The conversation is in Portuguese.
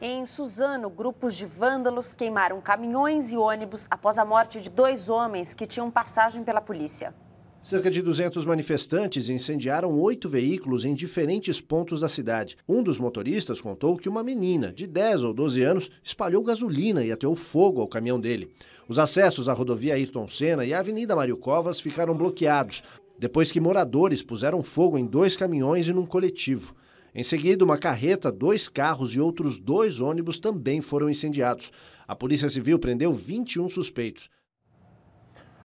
Em Suzano, grupos de vândalos queimaram caminhões e ônibus após a morte de dois homens que tinham passagem pela polícia. Cerca de 200 manifestantes incendiaram oito veículos em diferentes pontos da cidade. Um dos motoristas contou que uma menina de 10 ou 12 anos espalhou gasolina e ateou fogo ao caminhão dele. Os acessos à rodovia Ayrton Senna e à Avenida Mário Covas ficaram bloqueados, depois que moradores puseram fogo em dois caminhões e num coletivo. Em seguida, uma carreta, dois carros e outros dois ônibus também foram incendiados. A Polícia Civil prendeu 21 suspeitos.